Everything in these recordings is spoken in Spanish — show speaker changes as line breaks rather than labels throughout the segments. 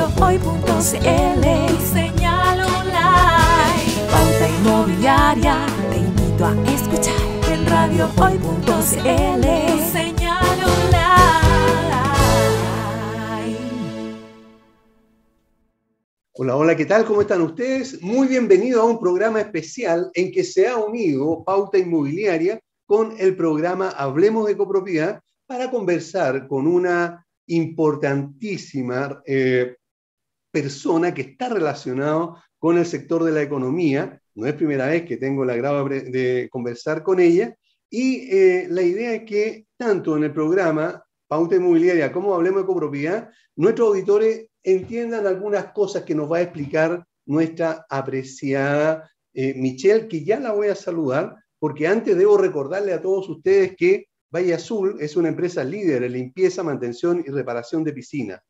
Hoy radiohoy.cl Señal online. Pauta inmobiliaria, te invito a escuchar en radiohoy.cl Señal online.
Hola, hola, ¿qué tal? ¿Cómo están ustedes? Muy bienvenido a un programa especial en que se ha unido Pauta Inmobiliaria con el programa Hablemos de Copropiedad para conversar con una importantísima eh, persona que está relacionado con el sector de la economía. No es primera vez que tengo la agrado de conversar con ella. Y eh, la idea es que tanto en el programa Pauta Inmobiliaria como Hablemos de Copropiedad, nuestros auditores entiendan algunas cosas que nos va a explicar nuestra apreciada eh, Michelle, que ya la voy a saludar, porque antes debo recordarle a todos ustedes que Valle Azul es una empresa líder en limpieza, mantención y reparación de piscinas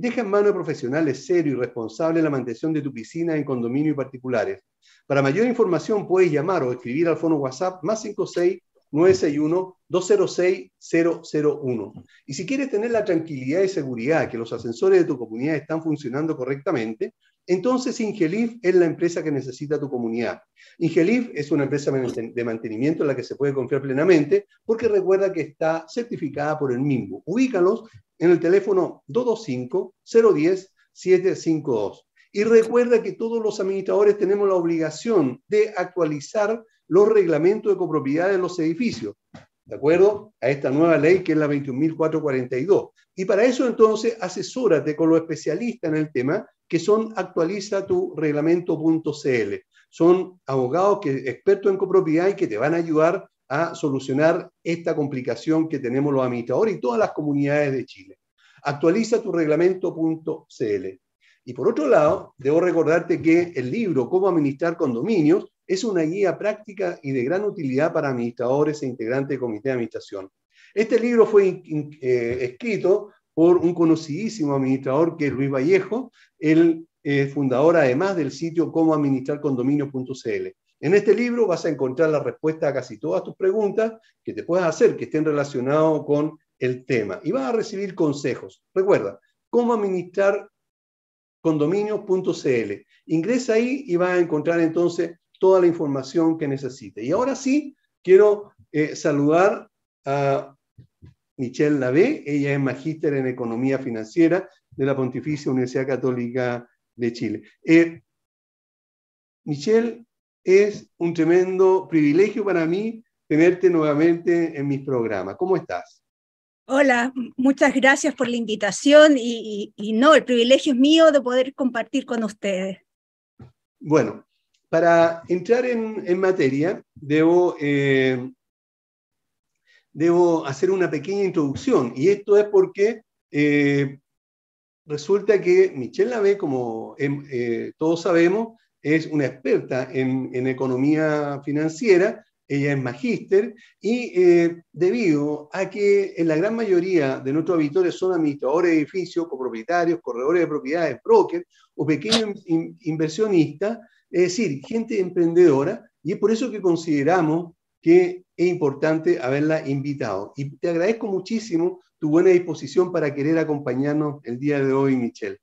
Deja en manos de profesionales serios y responsables la mantención de tu piscina en condominio y particulares. Para mayor información puedes llamar o escribir al fono WhatsApp más 56 961-206-001. Y si quieres tener la tranquilidad y seguridad que los ascensores de tu comunidad están funcionando correctamente, entonces, Ingelif es la empresa que necesita tu comunidad. Ingelif es una empresa de mantenimiento en la que se puede confiar plenamente porque recuerda que está certificada por el MIMBU. Ubícalos en el teléfono 225-010-752. Y recuerda que todos los administradores tenemos la obligación de actualizar los reglamentos de copropiedad de los edificios, ¿de acuerdo? A esta nueva ley que es la 21.442. Y para eso entonces asesórate con los especialistas en el tema que son actualiza tu reglamento.cl. Son abogados que, expertos en copropiedad y que te van a ayudar a solucionar esta complicación que tenemos los administradores y todas las comunidades de Chile. Actualiza tu reglamento.cl. Y por otro lado, debo recordarte que el libro Cómo administrar condominios es una guía práctica y de gran utilidad para administradores e integrantes de comité de administración. Este libro fue eh, escrito por un conocidísimo administrador que es Luis Vallejo, el fundador además del sitio cómo administrar condominio.cl En este libro vas a encontrar la respuesta a casi todas tus preguntas que te puedas hacer, que estén relacionadas con el tema. Y vas a recibir consejos. Recuerda, cómo administrar condominio.cl. Ingresa ahí y vas a encontrar entonces toda la información que necesite. Y ahora sí, quiero eh, saludar a Michelle Lavé. Ella es magíster en Economía Financiera de la Pontificia Universidad Católica de Chile. Eh, Michelle, es un tremendo privilegio para mí tenerte nuevamente en mis programas. ¿Cómo estás?
Hola, muchas gracias por la invitación y, no, el privilegio es mío de poder compartir con ustedes.
Bueno, para entrar en, materia, debo eh, debo hacer una pequeña introducción. Y esto es porque eh, resulta que Michelle Lavé, como em, eh, todos sabemos, es una experta en, economía financiera, ella es magíster y eh, debido a que en la gran mayoría de nuestros auditores son administradores de edificios, copropietarios, corredores de propiedades, brokers o pequeños inversionistas, es decir, gente emprendedora, y es por eso que consideramos que es importante haberla invitado. Y te agradezco muchísimo tu buena disposición para querer acompañarnos el día de hoy, Michelle.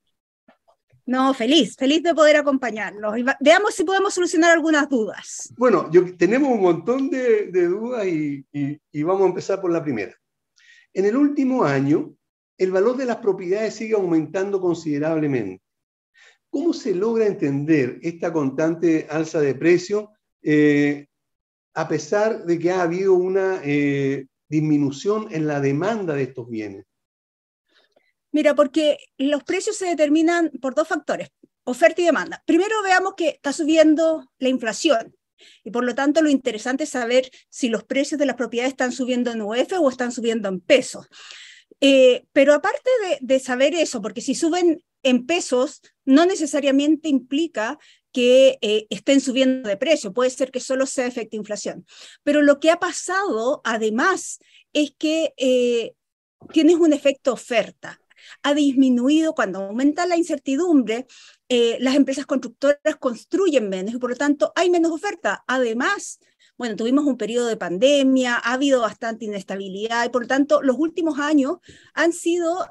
No, feliz, feliz de poder acompañarlos. Veamos si podemos solucionar algunas dudas.
Bueno, yo, tenemos un montón de, dudas y, vamos a empezar por la primera. En el último año, el valor de las propiedades sigue aumentando considerablemente. ¿Cómo se logra entender esta constante alza de precio eh, a pesar de que ha habido una eh, disminución en la demanda de estos bienes?
Mira, porque los precios se determinan por dos factores, oferta y demanda. Primero veamos que está subiendo la inflación y por lo tanto lo interesante es saber si los precios de las propiedades están subiendo en UF o están subiendo en pesos. Eh, pero aparte de, de saber eso, porque si suben en pesos no necesariamente implica que eh, estén subiendo de precio, puede ser que solo sea efecto inflación. Pero lo que ha pasado además es que eh, tienes un efecto oferta. Ha disminuido cuando aumenta la incertidumbre, eh, las empresas constructoras construyen menos y por lo tanto hay menos oferta. Además, bueno, tuvimos un periodo de pandemia, ha habido bastante inestabilidad y por lo tanto los últimos años han sido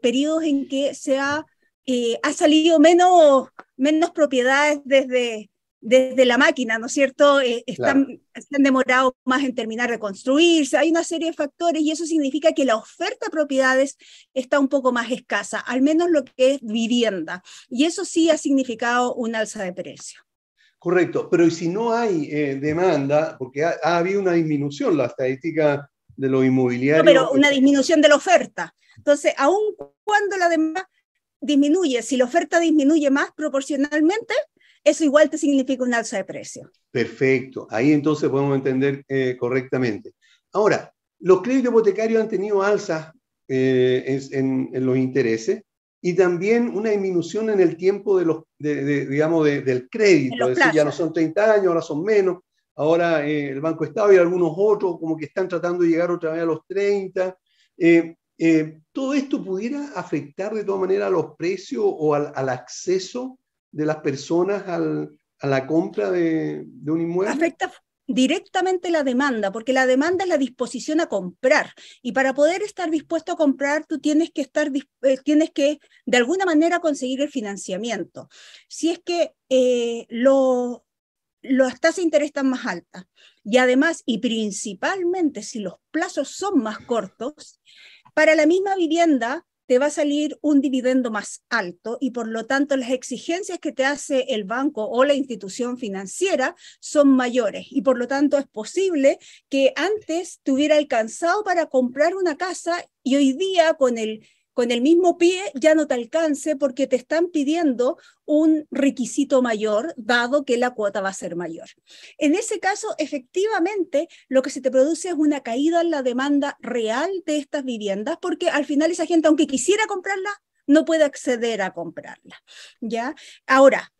periodos en que se ha eh, ha salido menos, menos propiedades desde, desde la máquina, ¿no es cierto? Eh, están, demorados más en terminar de construirse, hay una serie de factores y eso significa que la oferta de propiedades está un poco más escasa, al menos lo que es vivienda. Y eso sí ha significado un alza de precio.
Correcto, pero ¿y si no hay eh, demanda? Porque ha, ha, habido una disminución, la estadística de lo inmobiliario. No, pero una
disminución de la oferta. Entonces, aun cuando la demanda disminuye, si la oferta disminuye más proporcionalmente, eso igual te significa un alza de precio.
Perfecto, ahí entonces podemos entender eh, correctamente. Ahora, los créditos hipotecarios han tenido alzas eh, en, los intereses y también una disminución en el tiempo de los, digamos, del crédito. ya no son 30 años, ahora son menos. Ahora eh, el Banco Estado y algunos otros como que están tratando de llegar otra vez a los 30. Eh, ¿Todo esto pudiera afectar de todas maneras a los precios o al, acceso de las personas a la compra
de, un inmueble? Afecta, directamente la demanda, porque la demanda es la disposición a comprar. Y para poder estar dispuesto a comprar, tú tienes que estar, eh, tienes que de alguna manera conseguir el financiamiento. Si es que eh, las tasas de interés están más altas y además y principalmente si los plazos son más cortos, para la misma vivienda te va a salir un dividendo más alto y por lo tanto las exigencias que te hace el banco o la institución financiera son mayores y por lo tanto es posible que antes te hubiera alcanzado para comprar una casa y hoy día con el con el mismo pie ya no te alcance porque te están pidiendo un requisito mayor, dado que la cuota va a ser mayor. En ese caso, efectivamente, lo que se te produce es una caída en la demanda real de estas viviendas, porque al final esa gente, aunque quisiera comprarla, no puede acceder a comprarla. ¿ya? Ahora,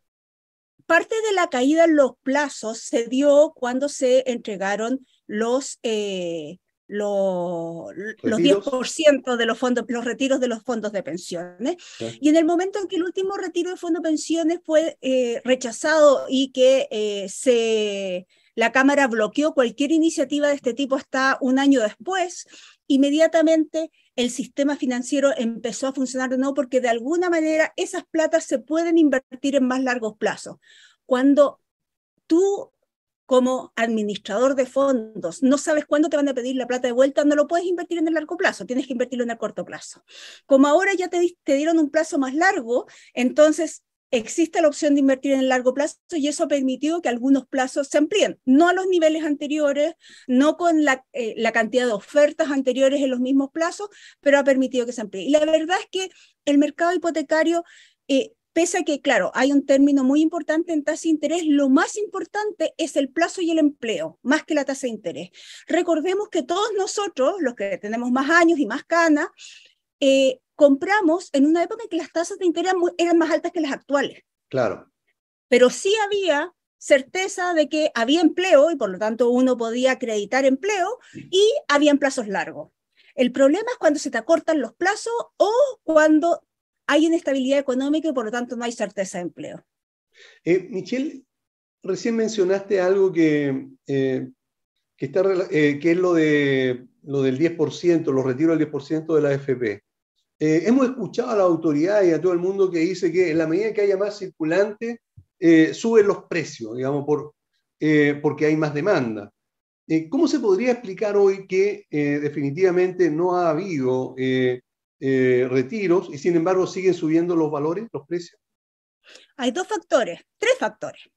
parte de la caída en los plazos se dio cuando se entregaron los, eh, lo, los 10% de los fondos, los retiros de los fondos de pensiones. Y en el momento en que el último retiro de fondos de pensiones fue eh, rechazado y que eh, se, la Cámara bloqueó cualquier iniciativa de este tipo hasta un año después, inmediatamente el sistema financiero empezó a funcionar de nuevo porque de alguna manera esas platas se pueden invertir en más largos plazos. Cuando tú como administrador de fondos, no sabes cuándo te van a pedir la plata de vuelta, no lo puedes invertir en el largo plazo, tienes que invertirlo en el corto plazo. Como ahora ya te, dieron un plazo más largo, entonces existe la opción de invertir en el largo plazo y eso ha permitido que algunos plazos se amplíen, no a los niveles anteriores, no con la, eh, cantidad de ofertas anteriores en los mismos plazos, pero ha permitido que se amplíe. Y la verdad es que el mercado hipotecario eh, Pese a que, claro, hay un término muy importante en tasa de interés, lo más importante es el plazo y el empleo, más que la tasa de interés. Recordemos que todos nosotros, los que tenemos más años y más canas, eh, compramos en una época en que las tasas de interés eran más altas que las actuales. Claro. Pero sí había certeza de que había empleo y por lo tanto uno podía acreditar empleo y habían plazos largos. El problema es cuando se te acortan los plazos o cuando hay inestabilidad económica y por lo tanto no hay certeza de empleo. Eh, Michelle, recién
mencionaste algo que, eh, está, eh, que es lo, de, lo del 10%, los retiros del 10% de la AFP. hemos escuchado a la autoridad y a todo el mundo que dice que en la medida que haya más circulante, suben los precios, digamos, por, porque hay más demanda. ¿Cómo se podría explicar hoy que definitivamente no ha habido eh, retiros y sin embargo siguen
subiendo los valores, los precios? Hay dos factores, tres factores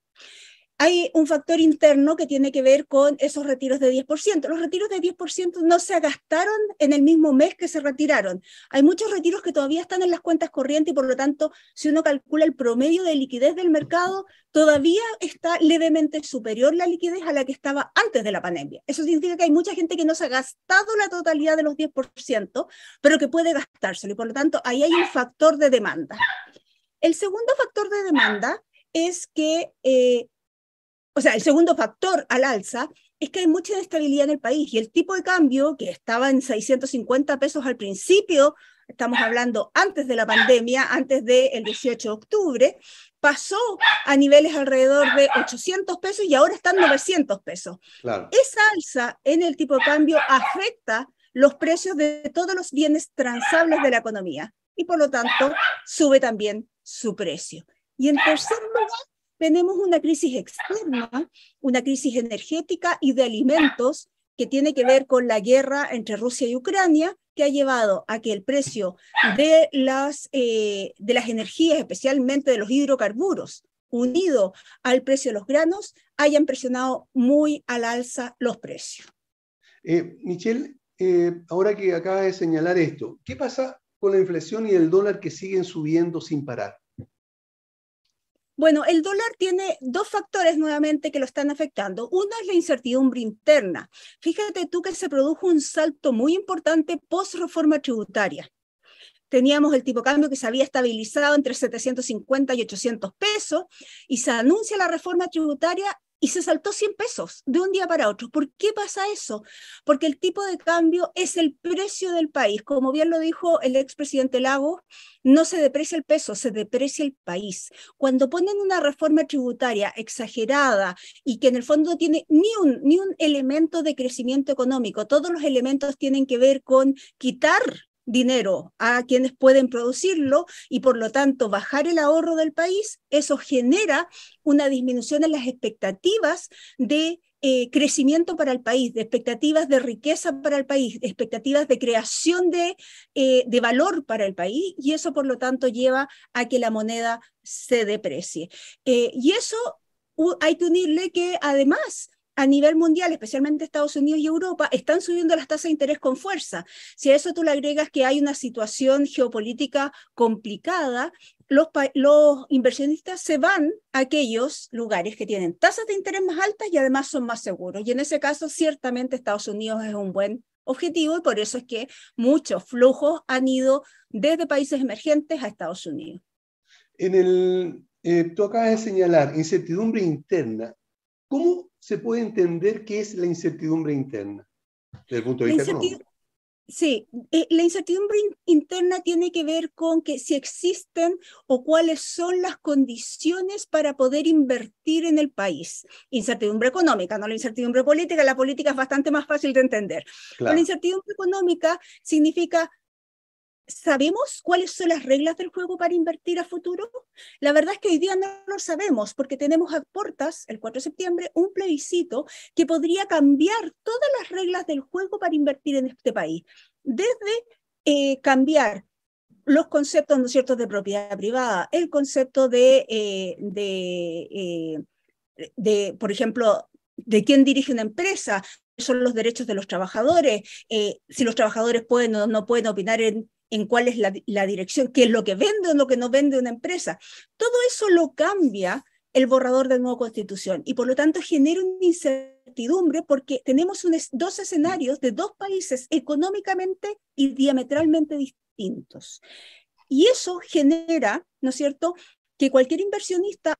hay un factor interno que tiene que ver con esos retiros de 10%. Los retiros de 10% no se gastaron en el mismo mes que se retiraron. Hay muchos retiros que todavía están en las cuentas corrientes y por lo tanto, si uno calcula el promedio de liquidez del mercado, todavía está levemente superior la liquidez a la que estaba antes de la pandemia. Eso significa que hay mucha gente que no se ha gastado la totalidad de los 10%, pero que puede gastárselo y por lo tanto ahí hay un factor de demanda. El segundo factor de demanda es que... Eh, o sea, el segundo factor al alza es que hay mucha inestabilidad en el país y el tipo de cambio que estaba en 650 pesos al principio, estamos hablando antes de la pandemia, antes del 18 de octubre, pasó a niveles alrededor de 800 pesos y ahora están 900 pesos. Esa alza en el tipo de cambio afecta los precios de todos los bienes transables de la economía y por lo tanto sube también su precio. Y en tercer lugar, tenemos una crisis externa, una crisis energética y de alimentos que tiene que ver con la guerra entre Rusia y Ucrania, que ha llevado a que el precio de las, eh, energías, especialmente de los hidrocarburos, unido al precio de los granos, hayan presionado muy al alza los precios. Eh, Michelle,
eh, ahora que acaba de señalar esto, ¿qué pasa con la inflación y el dólar que siguen subiendo
sin parar? Bueno, el dólar tiene dos factores nuevamente que lo están afectando. Uno es la incertidumbre interna. Fíjate tú que se produjo un salto muy importante post reforma tributaria teníamos el tipo cambio que se había estabilizado entre 750 y 800 pesos y se anuncia la reforma tributaria y se saltó 100 pesos de un día para otro. ¿Por qué pasa eso? Porque el tipo de cambio es el precio del país. Como bien lo dijo el expresidente Lago, no se deprecia el peso, se deprecia el país. Cuando ponen una reforma tributaria exagerada y que en el fondo tiene ni un, ni un elemento de crecimiento económico, todos los elementos tienen que ver con quitar dinero a quienes pueden producirlo y por lo tanto bajar el ahorro del país, eso genera una disminución en las expectativas de eh, crecimiento para el país, de expectativas de riqueza para el país, de expectativas de creación eh, de, valor para el país y eso por lo tanto lleva a que la moneda se deprecie. Eh, y eso hay que unirle que además a nivel mundial, especialmente Estados Unidos y Europa, están subiendo las tasas de interés con fuerza. Si a eso tú le agregas que hay una situación geopolítica complicada, los, inversionistas se van a aquellos lugares que tienen tasas de interés más altas y además son más seguros. Y en ese caso, ciertamente Estados Unidos es un buen objetivo y por eso es que muchos flujos han ido desde países emergentes a Estados Unidos.
En el, eh, tú acabas de señalar incertidumbre interna. ¿Cómo se puede entender qué es la incertidumbre interna desde el punto de vista
Sí, eh, la incertidumbre interna tiene que ver con que si existen o cuáles son las condiciones para poder invertir en el país. Incertidumbre económica, no la incertidumbre política, la política es bastante más fácil de entender. la incertidumbre económica significa ¿Sabemos cuáles son las reglas del juego para invertir a futuro? La verdad es que hoy día no lo sabemos porque tenemos a portas, el 4 de septiembre, un plebiscito que podría cambiar todas las reglas del juego para invertir en este país. Desde eh, cambiar los conceptos, ¿no ciertos de propiedad privada, el concepto de, eh, de, eh, de, por ejemplo, de quién dirige una empresa, son los derechos de los trabajadores, si los trabajadores pueden o no pueden opinar en en cuál es la, dirección, qué es lo que vende o lo que no vende una empresa. Todo eso lo cambia el borrador de nueva constitución y por lo tanto genera una incertidumbre porque tenemos dos escenarios de dos países económicamente y diametralmente distintos. Y eso genera, ¿no es cierto?, que cualquier inversionista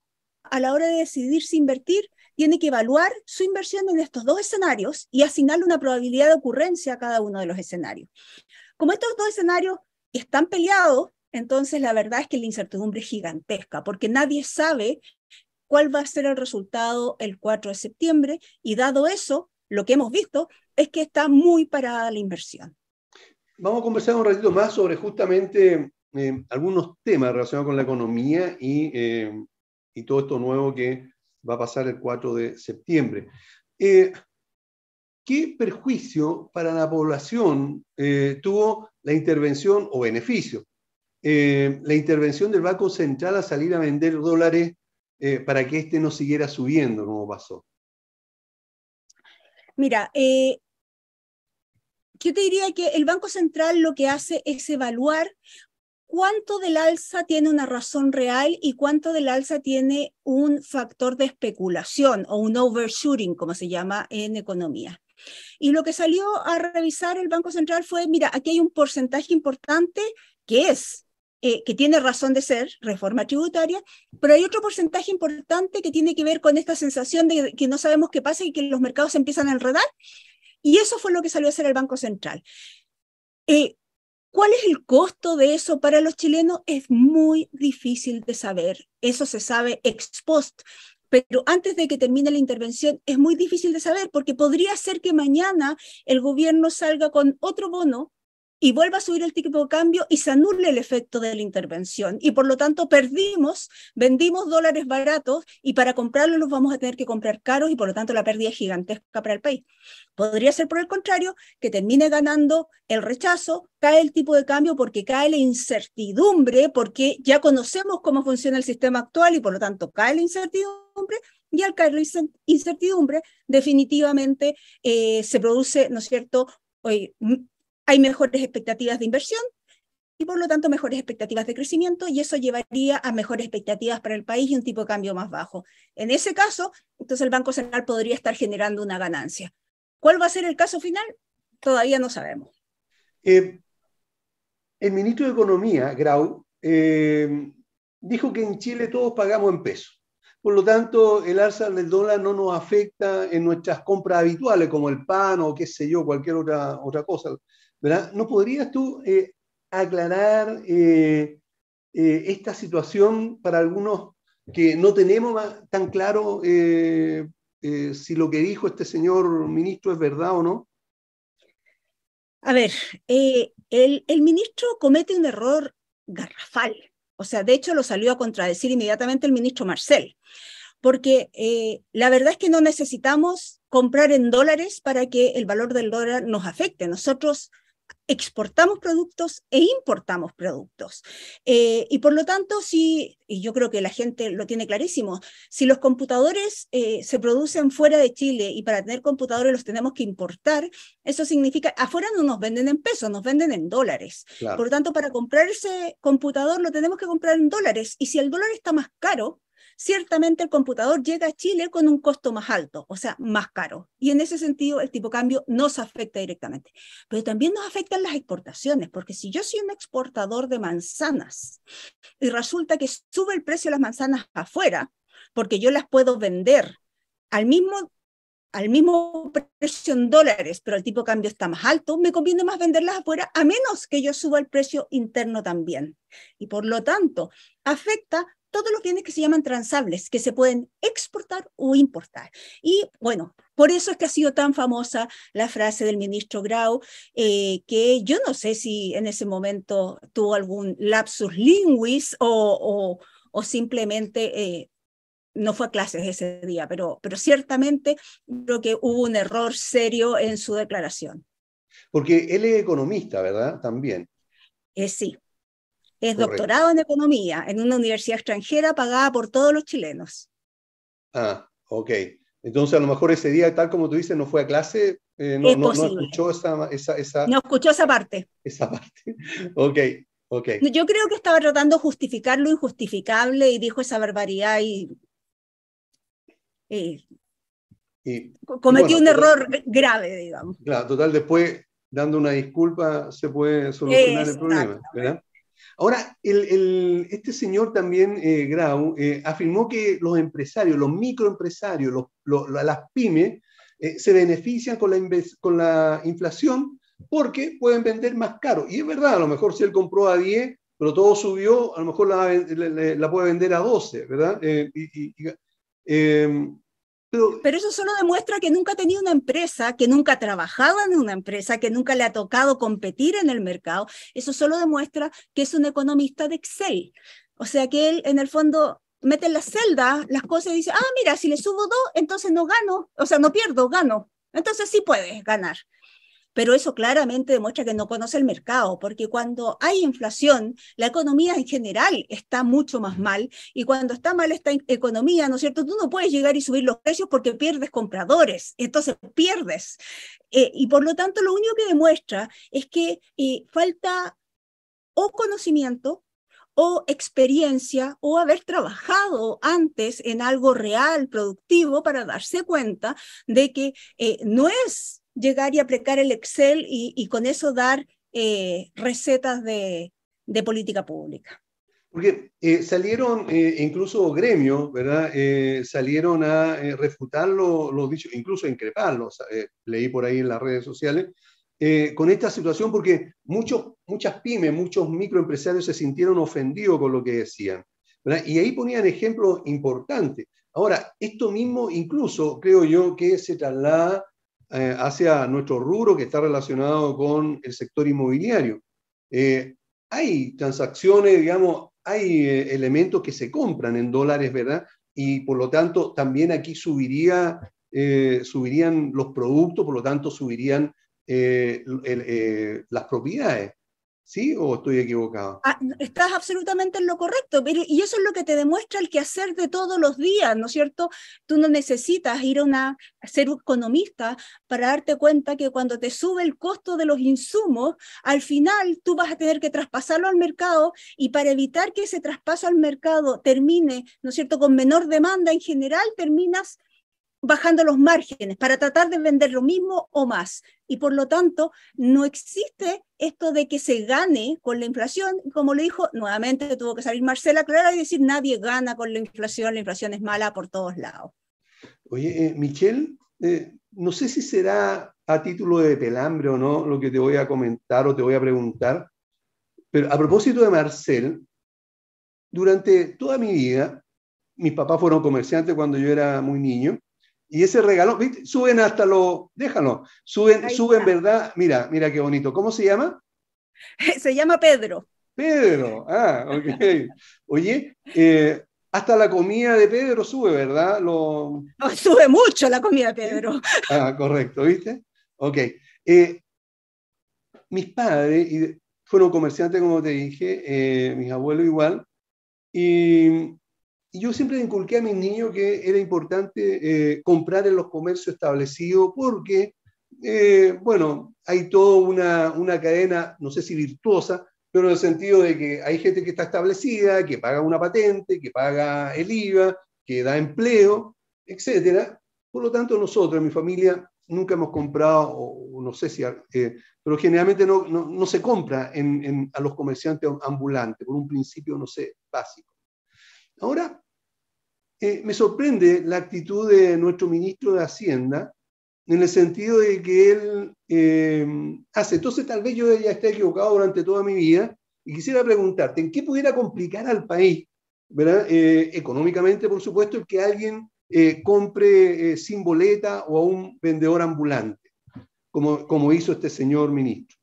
a la hora de decidir si invertir tiene que evaluar su inversión en estos dos escenarios y asignarle una probabilidad de ocurrencia a cada uno de los escenarios. Como estos dos escenarios están peleados, entonces la verdad es que la incertidumbre es gigantesca, porque nadie sabe cuál va a ser el resultado el 4 de septiembre, y dado eso, lo que hemos visto es que está muy parada la inversión.
Vamos a conversar un ratito más sobre justamente eh, algunos temas relacionados con la economía eh, y, todo esto nuevo que va a pasar el 4 de septiembre. Eh, ¿Qué perjuicio para la población eh, tuvo la intervención o beneficio? Eh, la intervención del Banco Central a salir a vender dólares eh, para que este no siguiera subiendo como pasó.
Mira, yo te diría que el Banco Central lo que hace es evaluar cuánto del alza tiene una razón real y cuánto del alza tiene un factor de especulación o un overshooting, como se llama en economía. Y lo que salió a revisar el Banco Central fue, mira, aquí hay un porcentaje importante que es, eh, que tiene razón de ser, reforma tributaria, pero hay otro porcentaje importante que tiene que ver con esta sensación de que no sabemos qué pasa y que los mercados se empiezan a enredar. Y eso fue lo que salió a hacer el Banco Central. Eh, ¿Cuál es el costo de eso para los chilenos? Es muy difícil de saber. Eso se sabe ex post pero antes de que termine la intervención es muy difícil de saber porque podría ser que mañana el gobierno salga con otro bono y vuelva a subir el tipo de cambio y se anule el efecto de la intervención. Y por lo tanto perdimos, vendimos dólares baratos y para comprarlos los vamos a tener que comprar caros y por lo tanto la pérdida es gigantesca para el país. Podría ser por el contrario, que termine ganando el rechazo, cae el tipo de cambio porque cae la incertidumbre, porque ya conocemos cómo funciona el sistema actual y por lo tanto cae la incertidumbre y al caer la incertidumbre definitivamente eh, se produce, ¿no es cierto? hay mejores expectativas de inversión y por lo tanto mejores expectativas de crecimiento y eso llevaría a mejores expectativas para el país y un tipo de cambio más bajo. En ese caso, entonces el Banco Central podría estar generando una ganancia. ¿Cuál va a ser el caso final? Todavía no sabemos.
Eh, el ministro de Economía, Grau, eh, dijo que en Chile todos pagamos en pesos. Por lo tanto, el alza del dólar no nos afecta en nuestras compras habituales, como el pan o qué sé yo, cualquier otra, otra cosa, ¿No podrías tú eh, aclarar eh, eh, esta situación para algunos que no tenemos tan claro si lo que dijo este señor ministro es verdad o no?
A ver, el, ministro comete un error garrafal. O sea, de hecho lo salió a contradecir inmediatamente el ministro Marcel, porque la verdad es que no necesitamos comprar en dólares para que el valor del dólar nos afecte. Nosotros exportamos productos e importamos productos. Eh, y por lo tanto, sí, y yo creo que la gente lo tiene clarísimo, si los computadores eh, se producen fuera de Chile y para tener computadores los tenemos que importar, eso significa, afuera no nos venden en pesos, nos venden en dólares. Por lo tanto, para comprar ese computador lo tenemos que comprar en dólares. Y si el dólar está más caro, ciertamente el computador llega a Chile con un costo más alto, o sea, más caro. Y en ese sentido, el tipo de cambio nos afecta directamente. Pero también nos afectan las exportaciones, porque si yo soy un exportador de manzanas y resulta que sube el precio de las manzanas afuera, porque yo las puedo vender al mismo al mismo precio en dólares, pero el tipo de cambio está más alto, me conviene más venderlas afuera a menos que yo suba el precio interno también. Y por lo tanto, afecta todos los bienes que se llaman transables, que se pueden exportar o importar. Y bueno, por eso es que ha sido tan famosa la frase del ministro Grau, eh, que yo no sé si en ese momento tuvo algún lapsus linguis o, simplemente eh, no fue a clases ese día, pero, pero ciertamente creo que hubo un error serio en su declaración.
Porque él es economista, ¿verdad? También. Eh, sí. Es doctorado
en economía en una universidad extranjera pagada por todos los chilenos.
Ah, ok. Entonces, a lo mejor ese día, tal como tú dices, no fue a clase, eh, no, no, escuchó
esa, esa, esa, No escuchó esa parte.
Esa parte. ok, ok.
Yo creo que estaba tratando de justificar lo injustificable y dijo esa barbaridad y eh,
cometió un error
grave, digamos.
Claro, total, después dando una disculpa se puede solucionar el problema. ¿verdad? Ahora, este señor también, eh, Grau, eh, afirmó que los empresarios, los microempresarios, las pymes, se benefician con la, con la inflación porque pueden vender más caro. Y es verdad, a lo mejor si él compró a 10, pero todo subió, a lo mejor la, puede vender a 12, ¿verdad? y, Em, pero,
pero, eso solo demuestra que nunca ha tenido una empresa, que nunca ha trabajado en una empresa, que nunca le ha tocado competir en el mercado. Eso solo demuestra que es un economista de Excel. O sea que él, en el fondo, mete en la celda las cosas y dice, ah, mira, si le subo dos, entonces no gano, o sea, no pierdo, gano. Entonces sí puedes ganar pero eso claramente demuestra que no conoce el mercado, porque cuando hay inflación, la economía en general está mucho más mal, y cuando está mal esta economía, ¿no es cierto? Tú no puedes llegar y subir los precios porque pierdes compradores, entonces pierdes. Eh, y por lo tanto, lo único que demuestra es que eh, falta o conocimiento o experiencia o haber trabajado antes en algo real, productivo, para darse cuenta de que eh, no es llegar y aplicar el Excel y, con eso dar eh, recetas de, política pública.
Porque eh, salieron eh, incluso gremios, ¿verdad? salieron a refutar los dichos, incluso a increparlos, leí por ahí en las redes sociales, con esta situación porque muchos, muchas pymes, muchos microempresarios se sintieron ofendidos con lo que decían. Y ahí ponían ejemplos importantes. Ahora, esto mismo incluso creo yo que se traslada eh, hacia nuestro rubro que está relacionado con el sector inmobiliario. Eh, hay transacciones, digamos, hay eh, elementos que se compran en dólares, ¿verdad? Y por lo tanto, también aquí subiría, subirían los productos, por lo tanto, subirían las propiedades. ¿Sí o estoy equivocado?
Ah, estás absolutamente en lo correcto, y eso es lo que te demuestra el quehacer de todos los días, ¿no es cierto? Tú no necesitas ir a a ser economista para darte cuenta que cuando te sube el costo de los insumos, al final tú vas a tener que traspasarlo al mercado y para evitar que ese traspaso al mercado termine, ¿no es cierto?, con menor demanda en general, terminas bajando los márgenes para tratar de vender lo mismo o más. Y por lo tanto, no existe esto de que se gane con la inflación. Como lo dijo, nuevamente tuvo que salir Marcela Clara y decir, nadie gana con la inflación, la inflación es mala por todos lados.
Oye, eh, Michelle, eh, no sé si será a título de pelambre o no lo que te voy a comentar o te voy a preguntar, pero a propósito de Marcel, durante toda mi vida, mis papás fueron comerciantes cuando yo era muy niño, y ese regalo, ¿viste? suben hasta lo, déjalo, suben, suben, ¿verdad? Mira, mira qué bonito.
¿Cómo se llama? Se llama Pedro.
Pedro, ah, ok. Oye, eh, hasta la comida de Pedro sube, ¿verdad? Lo... sube mucho
la comida de Pedro.
Ah, correcto, ¿viste? Ok. Eh, mis padres fueron comerciantes, como te dije, eh, mis abuelos igual, y y yo siempre inculqué a mis niños que era importante eh, comprar en los comercios establecidos porque, eh, bueno, hay toda una, cadena, no sé si virtuosa, pero en el sentido de que hay gente que está establecida, que paga una patente, que paga el IVA, que da empleo, etc. Por lo tanto, nosotros, mi familia, nunca hemos comprado, o, no sé si, eh, pero generalmente no, se compra a los comerciantes ambulantes, por un principio, no sé, básico. Ahora, eh, me sorprende la actitud de nuestro ministro de Hacienda, en el sentido de que él eh, hace, entonces tal vez yo ya esté equivocado durante toda mi vida, y quisiera preguntarte, ¿en qué pudiera complicar al país, ¿verdad? Eh, económicamente, por supuesto, el que alguien compre sin boleta o a un vendedor ambulante, como, hizo este señor ministro?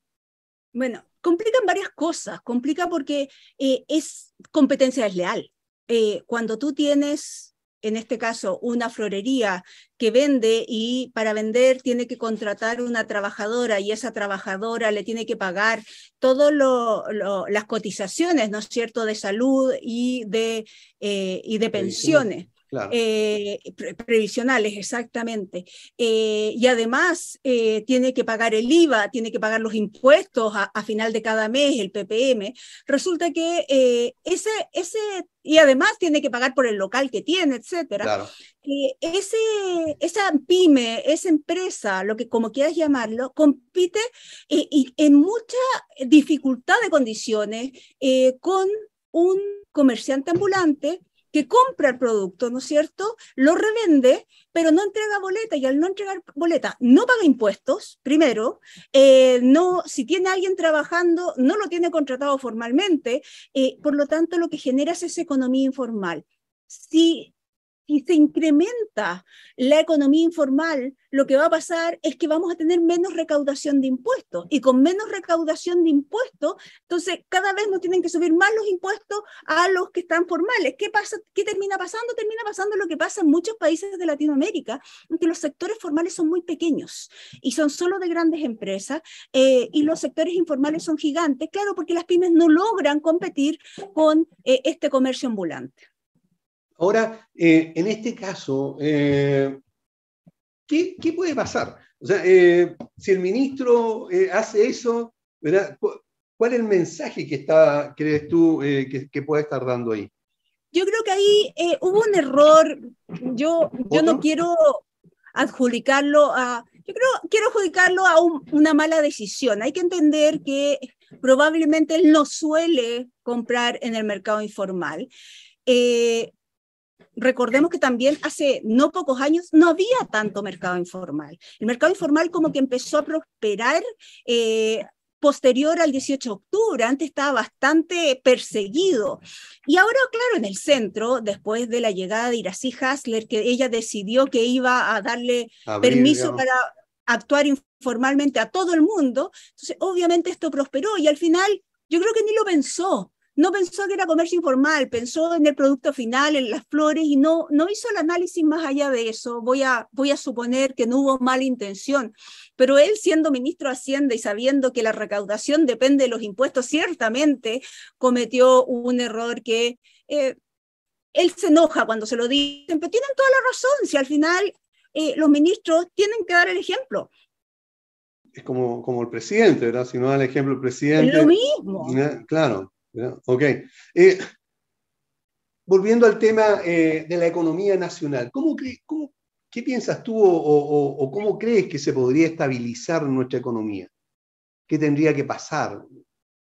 Bueno, complican varias cosas. Complica porque es competencia desleal. Eh, cuando tú tienes, en este caso, una florería que vende y para vender tiene que contratar una trabajadora y esa trabajadora le tiene que pagar todas las cotizaciones, ¿no es cierto?, de salud y de, eh, y de pensiones. Eh, previsionales, exactamente. Eh, y además eh, tiene que pagar el IVA, tiene que pagar los impuestos a, final de cada mes, el PPM. Resulta que ese, ese, y además tiene que pagar por el local que tiene, etcétera. ese, esa pyme, esa empresa, lo que como quieras llamarlo, compite en mucha dificultad de condiciones con un comerciante ambulante que compra el producto, ¿no es cierto? Lo revende, pero no entrega boleta y al no entregar boleta no paga impuestos, primero, eh, no, si tiene alguien trabajando, no lo tiene contratado formalmente, eh, por lo tanto lo que genera es esa economía informal. Si y se incrementa la economía informal, lo que va a pasar es que vamos a tener menos recaudación de impuestos. Y con menos recaudación de impuestos, entonces cada vez nos tienen que subir más los impuestos a los que están formales. ¿Qué, pasa, qué termina pasando? Termina pasando lo que pasa en muchos países de Latinoamérica, en que los sectores formales son muy pequeños y son solo de grandes empresas eh, y los sectores informales son gigantes, claro, porque las pymes no logran competir con eh, este comercio ambulante.
Ahora, eh, en este caso, eh, ¿qué, puede pasar? O sea, eh, si el ministro hace eso, ¿cuál es el mensaje que está, crees tú que, puede estar dando ahí?
Yo creo que ahí hubo un error. Yo, yo no quiero adjudicarlo a... Yo creo, quiero adjudicarlo a una mala decisión. Hay que entender que probablemente él no suele comprar en el mercado informal recordemos que también hace no pocos años no había tanto mercado informal. El mercado informal como que empezó a prosperar. Eh, posterior al 18 de octubre, antes estaba bastante perseguido. Y ahora, claro, en el centro, después de la llegada de Iracy Hasler, que ella decidió que iba a darle permiso para actuar informalmente a todo el mundo, entonces obviamente esto prosperó y al final yo creo que ni lo pensó, no pensó que era comercio informal, pensó en el producto final, en las flores, y no, no hizo el análisis más allá de eso. Voy a, voy a suponer que no hubo mala intención, pero él siendo ministro de Hacienda y sabiendo que la recaudación depende de los impuestos, ciertamente cometió un error que... Eh, él se enoja cuando se lo dicen, pero tienen toda la razón, si al final eh, los ministros tienen que dar el ejemplo
es como, como el presidente, ¿verdad? Si no da el ejemplo el presidente. Es lo mismo. Claro. Ok. Eh, volviendo al tema eh, de la economía nacional, ¿cómo, cómo qué piensas tú o, o, cómo crees que se podría estabilizar nuestra economía? ¿Qué tendría que pasar?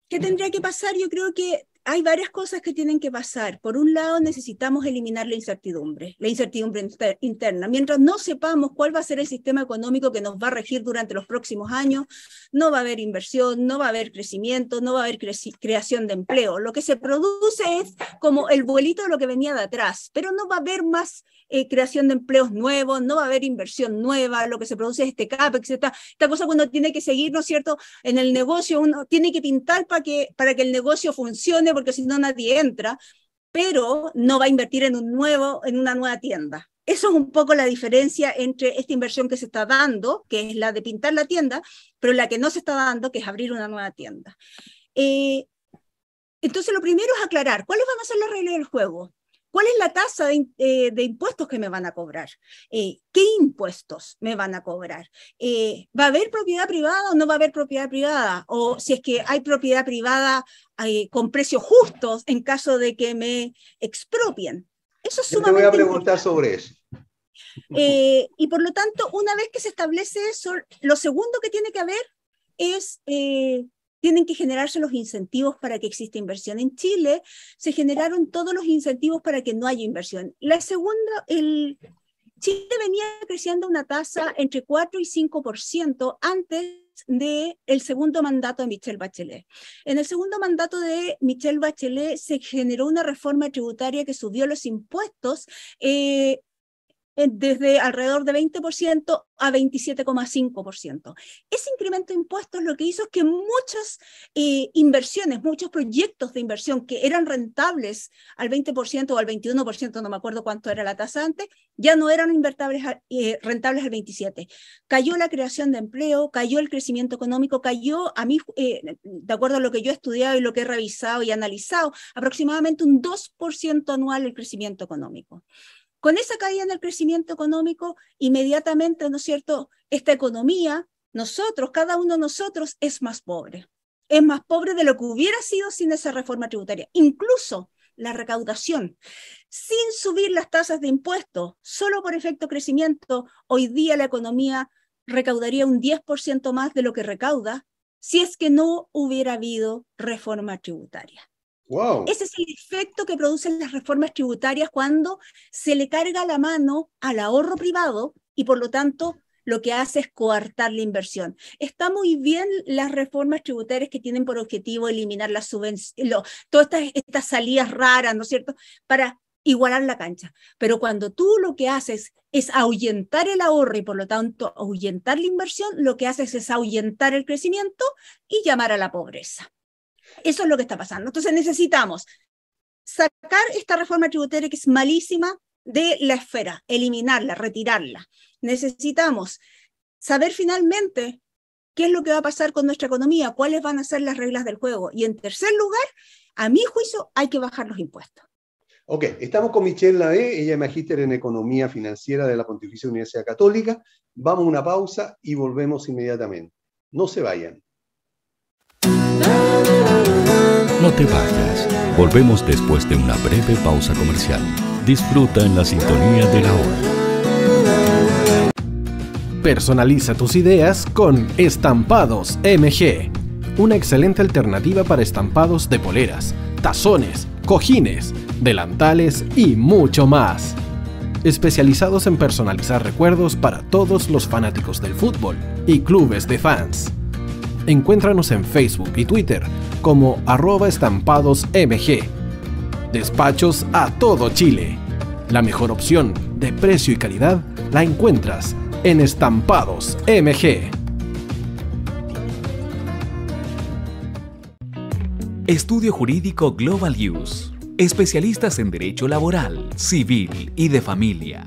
¿Qué tendría que pasar? Yo creo que hay varias cosas que tienen que pasar. Por un lado, necesitamos eliminar la incertidumbre, la incertidumbre interna. Mientras no sepamos cuál va a ser el sistema económico que nos va a regir durante los próximos años, no va a haber inversión, no va a haber crecimiento, no va a haber creación de empleo. Lo que se produce es como el vuelito de lo que venía de atrás, pero no va a haber más eh, creación de empleos nuevos, no va a haber inversión nueva, lo que se produce es este CAPEX, esta, esta cosa cuando tiene que seguir, ¿no es cierto?, en el negocio, uno tiene que pintar para que, para que el negocio funcione porque si no nadie entra, pero no va a invertir en, un nuevo, en una nueva tienda. Eso es un poco la diferencia entre esta inversión que se está dando, que es la de pintar la tienda, pero la que no se está dando, que es abrir una nueva tienda. Eh, entonces, lo primero es aclarar cuáles van a ser las reglas del juego. ¿Cuál es la tasa eh, de, impuestos que me van a cobrar? Eh, ¿Qué impuestos me van a cobrar? Eh, ¿Va a haber propiedad privada o no va a haber propiedad privada? O si es que hay propiedad privada con precios justos en caso de que me expropien. Eso es Yo sumamente te voy a preguntar sobre eso. y por lo tanto, una vez que se establece eso, lo segundo que tiene que haber es tienen que generarse los incentivos para que exista inversión. En Chile se generaron todos los incentivos para que no haya inversión. La segunda, el, Chile venía creciendo una tasa entre 4 y 5% antes del segundo mandato de Michelle Bachelet. En el segundo mandato de Michelle Bachelet se generó una reforma tributaria que subió los impuestos eh, desde alrededor de 20% a 27,5%. Ese incremento de impuestos lo que hizo es que muchas eh, inversiones, muchos proyectos de inversión que eran rentables al 20% o al 21%, no me acuerdo cuánto era la tasa antes, ya no eran invertables, eh, rentables al 27%. Cayó la creación de empleo, cayó el crecimiento económico, cayó, a mí, eh, de acuerdo a lo que yo he estudiado y lo que he revisado y analizado, aproximadamente un 2% anual el crecimiento económico. Con esa caída en el crecimiento económico, inmediatamente, ¿no es cierto?, esta economía, nosotros, cada uno de nosotros es más pobre. Es más pobre de lo que hubiera sido sin esa reforma tributaria. Incluso la recaudación. Sin subir las tasas de impuestos, solo por efecto crecimiento, hoy día la economía recaudaría un 10% más de lo que recauda si es que no hubiera habido reforma tributaria. Ese es el efecto que producen las reformas tributarias cuando se le carga la mano al ahorro privado y por lo tanto lo que hace es coartar la inversión. Está muy bien las reformas tributarias que tienen por objetivo eliminar las subvenciones, todas estas, estas salidas raras, ¿no es cierto?, para igualar la cancha. Pero cuando tú lo que haces es ahuyentar el ahorro y por lo tanto ahuyentar la inversión, lo que haces es ahuyentar el crecimiento y llamar a la pobreza. Eso es lo que está pasando. Entonces necesitamos sacar esta reforma tributaria que es malísima de la esfera, eliminarla, retirarla. Necesitamos saber finalmente qué es lo que va a pasar con nuestra economía, cuáles van a ser las reglas del juego. Y en tercer lugar, a mi juicio, hay que bajar los impuestos.
Ok, estamos con Michelle Lae, ella es magíster en Economía Financiera de la Pontificia Universidad Católica. Vamos a una pausa y volvemos inmediatamente. No se vayan.
Ah. No te vayas. Volvemos después de una breve pausa comercial. Disfruta en la sintonía de la hora.
Personaliza tus ideas con Estampados MG. Una excelente alternativa para estampados de poleras, tazones, cojines, delantales y mucho más. Especializados en personalizar recuerdos para todos los fanáticos del fútbol y clubes de fans encuéntranos en Facebook y Twitter como arroba estampadosmg. Despachos a todo Chile. La mejor opción de precio y calidad la encuentras en Estampados MG.
Estudio Jurídico Global Use. Especialistas en Derecho Laboral, Civil y de Familia.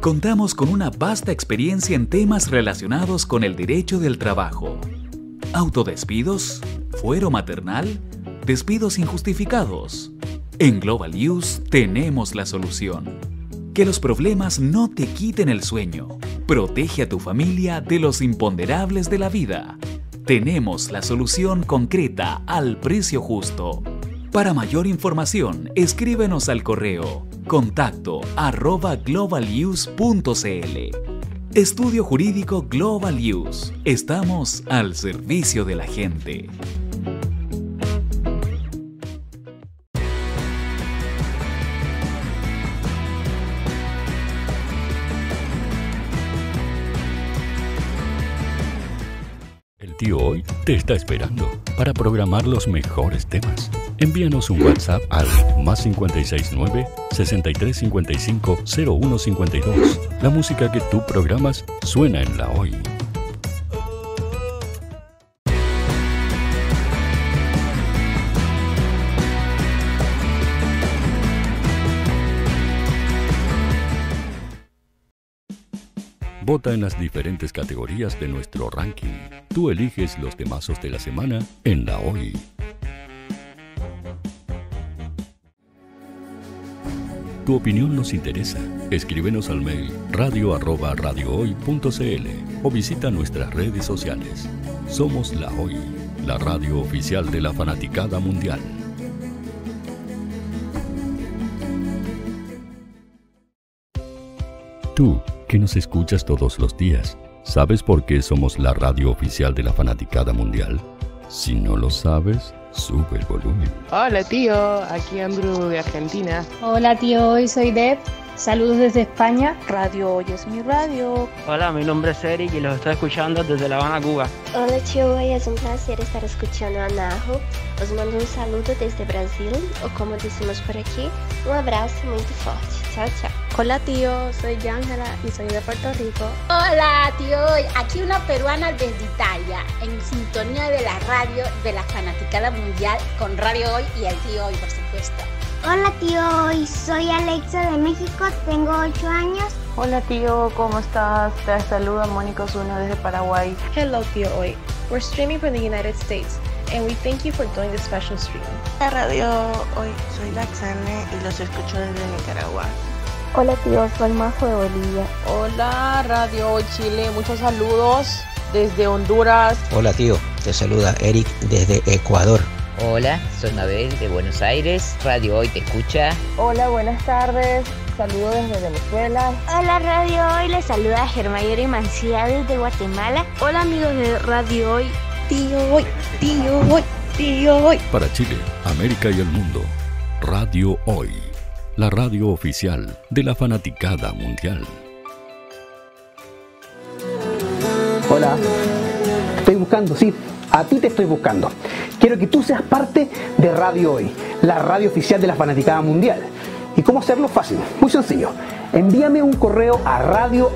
Contamos con una vasta experiencia en temas relacionados con el derecho del trabajo autodespidos, fuero maternal, despidos injustificados. En Global News tenemos la solución. Que los problemas no te quiten el sueño. Protege a tu familia de los imponderables de la vida. Tenemos la solución concreta al precio justo. Para mayor información, escríbenos al correo contacto arroba Estudio Jurídico Global News. Estamos al servicio de la gente. El tío hoy te está esperando para programar los mejores temas. Envíanos un WhatsApp al más 569-6355-0152. La música que tú programas suena en la hoy. Vota en las diferentes categorías de nuestro ranking. Tú eliges los temazos de la semana en la OI. Tu opinión nos interesa. Escríbenos al mail radio o visita nuestras redes sociales. Somos La Hoy, la radio oficial de la fanaticada mundial. Tú, que nos escuchas todos los días, ¿sabes por qué somos la radio oficial de la fanaticada mundial? Si no lo sabes, Super volumen.
Hola tío, aquí Andrew de Argentina. Hola tío, hoy soy Deb. Saludos desde España. Radio Hoy es mi radio. Hola, mi nombre es Eric y los estoy escuchando desde La Habana, Cuba. Hola, tío,
hoy es un placer estar escuchando a Nahu. Os mando un saludo desde Brasil, o como decimos por aquí, un abrazo muy fuerte. Hola tío, soy Yángela y soy de Puerto Rico.
Hola tío, aquí una peruana desde Italia, en sintonía de la radio de la fanaticada mundial con Radio Hoy y el tío Hoy, por supuesto.
Hola tío, hoy
soy Alexa de México, tengo 8 años. Hola tío, ¿cómo estás? Te saluda Mónica Zuno desde Paraguay. Hello tío, hoy. We're streaming from the United States and we thank you for doing this special stream. Hola radio, hoy soy Laxane y los escucho desde Nicaragua.
Hola tío, soy Majo de Bolivia.
Hola radio hoy Chile, muchos saludos desde Honduras.
Hola tío, te saluda Eric
desde Ecuador. Hola, soy Nabel de Buenos Aires. Radio Hoy te escucha. Hola, buenas tardes. saludo desde Venezuela. Hola, Radio Hoy. Les saluda y Mancía desde Guatemala. Hola, amigos de Radio Hoy tío hoy, tío
hoy, tío hoy.
Para Chile, América y el mundo, Radio Hoy, la radio oficial de la fanaticada mundial.
Hola, estoy buscando, sí, a ti te estoy buscando. Quiero que tú seas parte de Radio Hoy, la radio oficial de la fanaticada mundial. ¿Y cómo hacerlo? Fácil, muy sencillo. Envíame un correo a radio,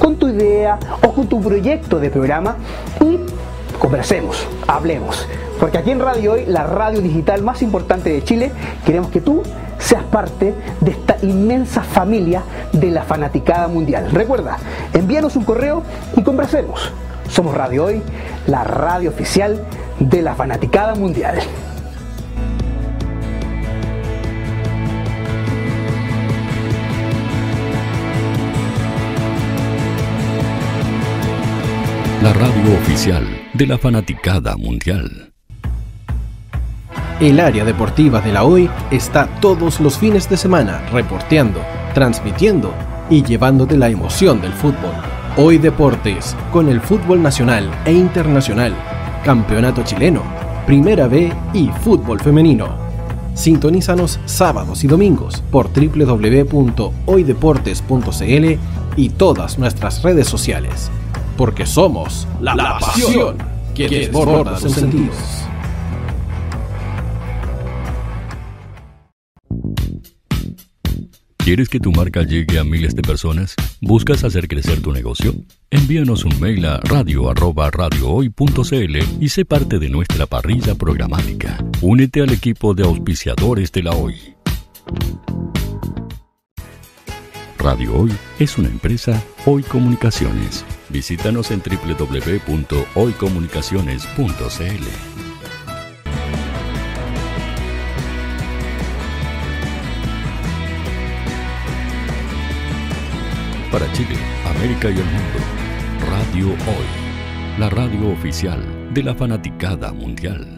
con tu idea o con tu proyecto de programa y conversemos, hablemos. Porque aquí en Radio Hoy, la radio digital más importante de Chile, queremos que tú seas parte de esta inmensa familia de la fanaticada mundial. Recuerda, envíanos un correo y conversemos. Somos Radio Hoy, la radio oficial de la fanaticada mundial.
la radio oficial de la fanaticada mundial. El área deportiva de la hoy
está todos los fines de semana reporteando, transmitiendo y llevándote la emoción del fútbol. Hoy Deportes, con el fútbol nacional e internacional, campeonato chileno, Primera B y fútbol femenino. Sintonízanos sábados y domingos por www.hoydeportes.cl y todas nuestras redes sociales porque somos la, pasión que desborda sus sentidos.
¿Quieres que tu marca llegue a miles de personas? ¿Buscas hacer crecer tu negocio? Envíanos un mail a radio, y sé parte de nuestra parrilla programática. Únete al equipo de auspiciadores de la hoy. Radio Hoy es una empresa Hoy Comunicaciones. Visítanos en www.hoycomunicaciones.cl. Para Chile, América y el mundo, Radio Hoy, la radio oficial de la fanaticada mundial.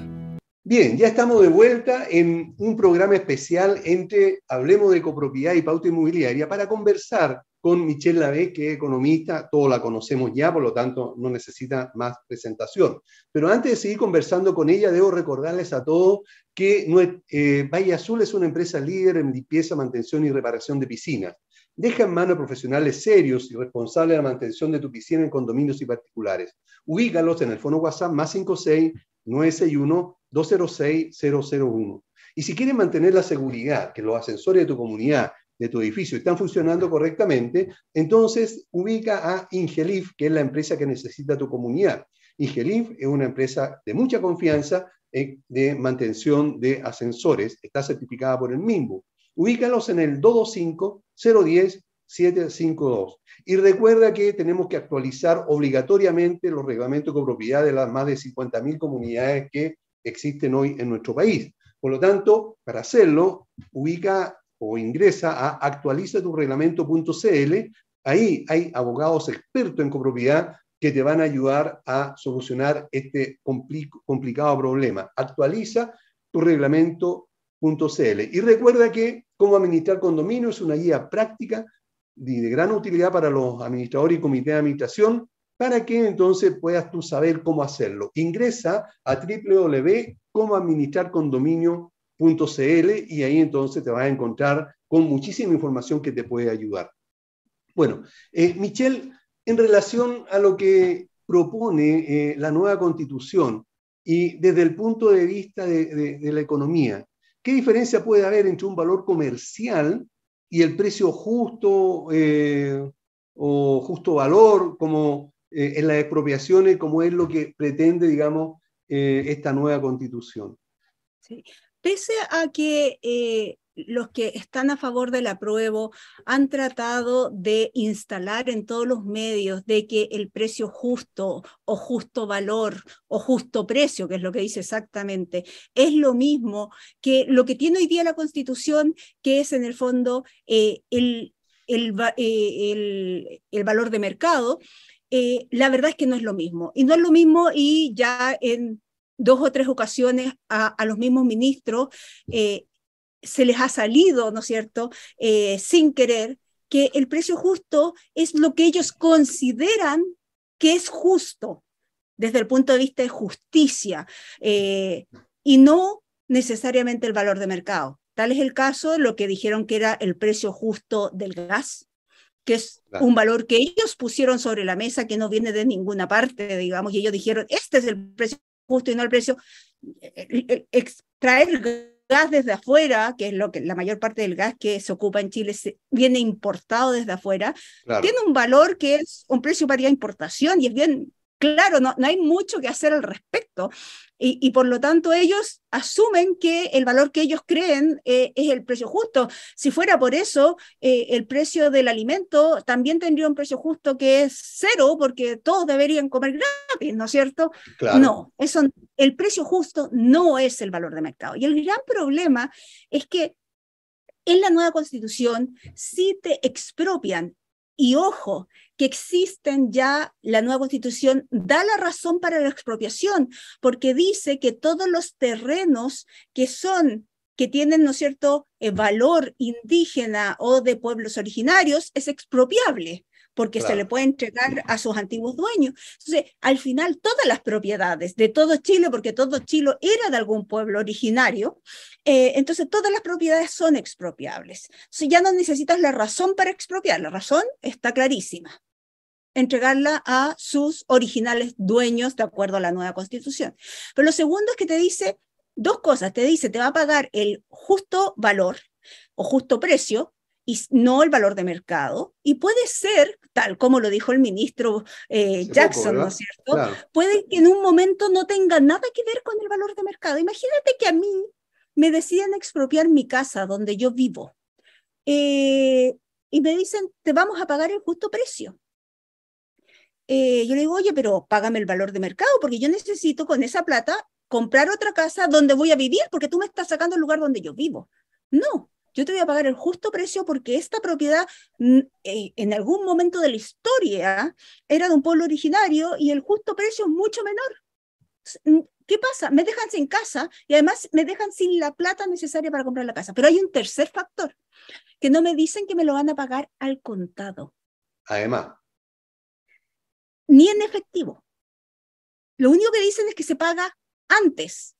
Bien, ya estamos de vuelta en un programa especial entre Hablemos de Copropiedad y Pauta Inmobiliaria para conversar con Michelle Lavé, que es economista, todos la conocemos ya, por lo tanto no necesita más presentación. Pero antes de seguir conversando con ella, debo recordarles a todos que eh, Valle Azul es una empresa líder en limpieza, mantención y reparación de piscinas. Deja en manos profesionales serios y responsables de la mantención de tu piscina en condominios y particulares. Ubícalos en el fono WhatsApp más 56 961 206 Y si quieres mantener la seguridad que los ascensores de tu comunidad de tu edificio están funcionando correctamente, entonces ubica a Ingelif, que es la empresa que necesita tu comunidad. Ingelif es una empresa de mucha confianza eh, de mantención de ascensores, está certificada por el MIMBU. Ubícalos en el 225-010-752. Y recuerda que tenemos que actualizar obligatoriamente los reglamentos de propiedad de las más de 50.000 comunidades que existen hoy en nuestro país. Por lo tanto, para hacerlo, ubica o ingresa a actualizaturreglamento.cl. Ahí hay abogados expertos en copropiedad que te van a ayudar a solucionar este complicado problema. Actualiza tu reglamento.cl. Y recuerda que cómo administrar condominio es una guía práctica y de gran utilidad para los administradores y comités de administración para que entonces puedas tú saber cómo hacerlo. Ingresa a www.comoadministrarcondominio.cl .cl y ahí entonces te vas a encontrar con muchísima información que te puede ayudar. Bueno, eh, Michelle, en relación a lo que propone eh, la nueva constitución y desde el punto de vista de, la economía, ¿qué diferencia puede haber entre un valor comercial y el precio justo eh, o justo valor como en las expropiaciones, como es lo que pretende, digamos, esta nueva constitución?
Sí pese a que eh, los que están a favor del apruebo han tratado de instalar en todos los medios de que el precio justo o justo valor o justo precio, que es lo que dice exactamente, es lo mismo que lo que tiene hoy día la Constitución, que es en el fondo eh, el, eh, el, el, valor de mercado. la verdad es que no es lo mismo. Y no es lo mismo y ya en dos o tres ocasiones a, los mismos ministros, eh, se les ha salido, ¿no es cierto?, eh, sin querer, que el precio justo es lo que ellos consideran que es justo desde el punto de vista de justicia eh, y no necesariamente el valor de mercado. Tal es el caso de lo que dijeron que era el precio justo del gas, que es un valor que ellos pusieron sobre la mesa que no viene de ninguna parte, digamos, y ellos dijeron, este es el precio justo y no el precio, eh, eh, eh, extraer gas desde afuera, que es lo que la mayor parte del gas que se ocupa en Chile viene importado desde afuera, tiene un valor que es un precio para la importación y es bien claro, no, hay mucho que hacer al respecto. Y, por lo tanto ellos asumen que el valor que ellos creen eh, es el precio justo. Si fuera por eso, eh, el precio del alimento también tendría un precio justo que es cero, porque todos deberían comer gratis, ¿no es cierto? No, eso, el precio justo no es el valor de mercado. Y el gran problema es que en la nueva constitución si te expropian. Y ojo, que existen ya, la nueva constitución da la razón para la expropiación, porque dice que todos los terrenos que son que tienen, ¿no es cierto?, eh, valor indígena o de pueblos originarios, es expropiable porque se le puede entregar a sus antiguos dueños. Entonces, al final, todas las propiedades de todo Chile, porque todo Chile era de algún pueblo originario, eh, entonces todas las propiedades son expropiables. Entonces, ya no necesitas la razón para expropiar, la razón está clarísima entregarla a sus originales dueños de acuerdo a la nueva constitución. Pero lo segundo es que te dice dos cosas, te dice, te va a pagar el justo valor o justo precio, y no el valor de mercado. Y puede ser, tal como lo dijo el ministro eh, Jackson, ¿no es cierto? Puede que en un momento no tenga nada que ver con el valor de mercado. Imagínate que a mí me deciden expropiar mi casa donde yo vivo eh, y me dicen, te vamos a pagar el justo precio. Eh, yo le digo, oye, pero págame el valor de mercado, porque yo necesito con esa plata comprar otra casa donde voy a vivir, porque tú me estás sacando el lugar donde yo vivo. No, yo te voy a pagar el justo precio porque esta propiedad mm, eh, en algún momento de la historia era de un pueblo originario y el justo precio es mucho menor. Mm, ¿Qué pasa? Me dejan sin casa y además me dejan sin la plata necesaria para comprar la casa. Pero hay un tercer factor, que no me dicen que me lo van a pagar al contado. Además ni en efectivo. Lo único que dicen es que se paga antes,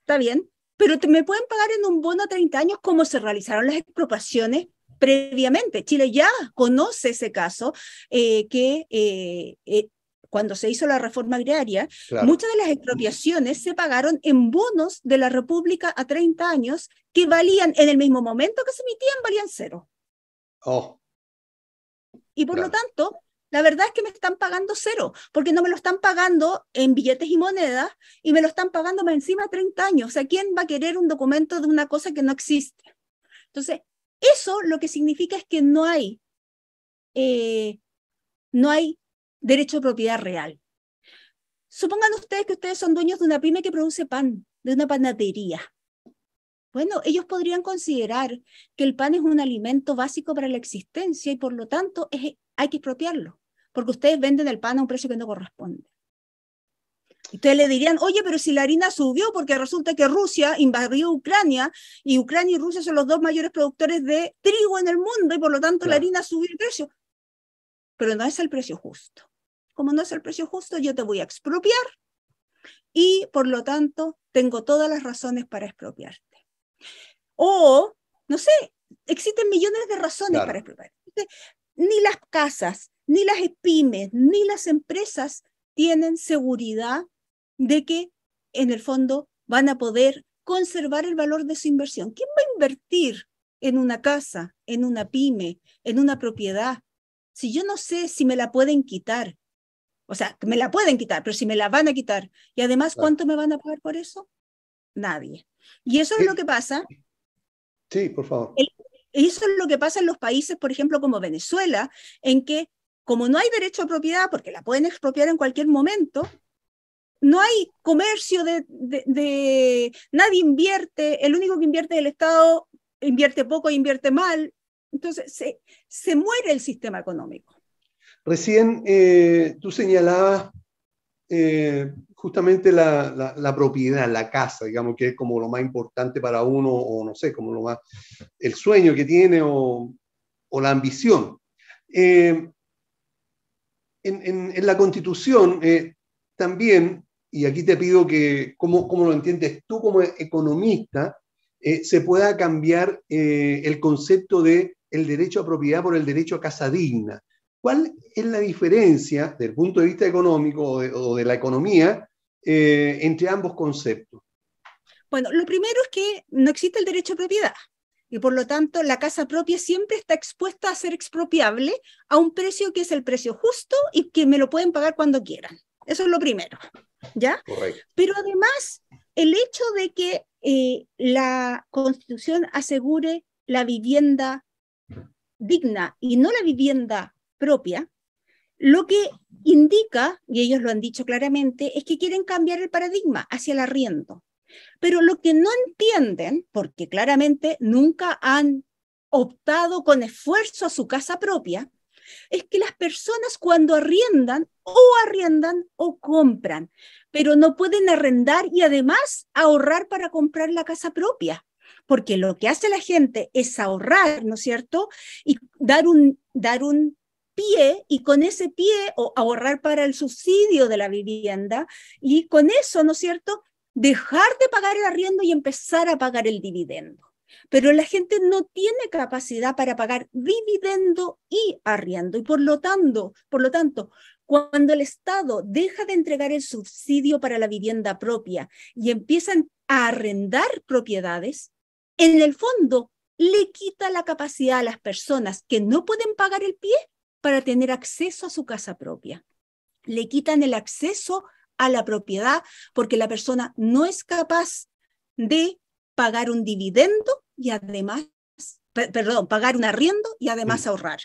¿está bien? Pero te, me pueden pagar en un bono a 30 años como se realizaron las expropiaciones previamente. Chile ya conoce ese caso eh, que eh, eh, cuando se hizo la reforma agraria, muchas de las expropiaciones se pagaron en bonos de la República a 30 años que valían en el mismo momento que se emitían, valían cero. Oh. Y por lo tanto, la verdad es que me están pagando cero, porque no me lo están pagando en billetes y monedas y me lo están pagando más encima 30 años. O sea, ¿quién va a querer un documento de una cosa que no existe? Entonces, eso lo que significa es que no hay, eh, no hay derecho de propiedad real. Supongan ustedes que ustedes son dueños de una pyme que produce pan, de una panadería. Bueno, ellos podrían considerar que el pan es un alimento básico para la existencia y por lo tanto hay que expropiarlo porque ustedes venden el pan a un precio que no corresponde. Ustedes le dirían, oye, pero si la harina subió porque resulta que Rusia invadió Ucrania y Ucrania y Rusia son los dos mayores productores de trigo en el mundo y por lo tanto la harina subió el precio. Pero no es el precio justo. Como no es el precio justo, yo te voy a expropiar y por lo tanto tengo todas las razones para expropiarte. O, no sé, existen millones de razones para expropiarte. Ni las casas, ni las pymes, ni las empresas tienen seguridad de que en el fondo van a poder conservar el valor de su inversión. ¿Quién va a invertir en una casa, en una pyme, en una propiedad? Si yo no sé si me la pueden quitar, o sea, me la pueden quitar, pero si me la van a quitar, y además, ¿cuánto me van a pagar por eso? Nadie. Y eso es lo que pasa. Sí, por favor. eso es lo que pasa en los países, por ejemplo, como Venezuela, en que como no hay derecho a propiedad, porque la pueden expropiar en cualquier momento, no hay comercio de, nadie invierte, el único que invierte es el Estado, invierte poco, e invierte mal, entonces se, muere el sistema económico.
Recién eh, tú señalabas eh, justamente la, propiedad, la casa, digamos, que es como lo más importante para uno, o no sé, como lo más, el sueño que tiene o, la ambición. Eh, en, la Constitución eh, también, y aquí te pido que, ¿cómo, lo entiendes tú como economista? Eh, se pueda cambiar eh, el concepto de el derecho a propiedad por el derecho a casa digna. ¿Cuál es la diferencia, del punto de vista económico o de, la economía, entre
ambos conceptos? Bueno, lo primero es que no existe el derecho a propiedad y por lo tanto la casa propia siempre está expuesta a ser expropiable a un precio que es el precio justo y que me lo pueden pagar cuando quieran. Eso es lo primero, ¿ya? Pero además, el hecho de que eh, la Constitución asegure la vivienda digna y no la vivienda propia, lo que indica, y ellos lo han dicho claramente, es que quieren cambiar el paradigma hacia el arriendo. Pero lo que no entienden, porque claramente nunca han optado con esfuerzo a su casa propia, es que las personas cuando arriendan o arriendan o compran, pero no pueden arrendar y además ahorrar para comprar la casa propia, porque lo que hace la gente es ahorrar, ¿no es cierto? Y dar un, dar un pie y con ese pie o ahorrar para el subsidio de la vivienda y con eso, ¿no es cierto? dejar de pagar el arriendo y empezar a pagar el dividendo. Pero la gente no tiene capacidad para pagar dividendo y arriendo. Y por lo tanto, por lo tanto, cuando el Estado deja de entregar el subsidio para la vivienda propia y empiezan a arrendar propiedades, en el fondo le quita la capacidad a las personas que no pueden pagar el pie para tener acceso a su casa propia. Le quitan el acceso a la propiedad porque la persona no es capaz de pagar un dividendo y además, perdón, pagar un arriendo y además ahorrar.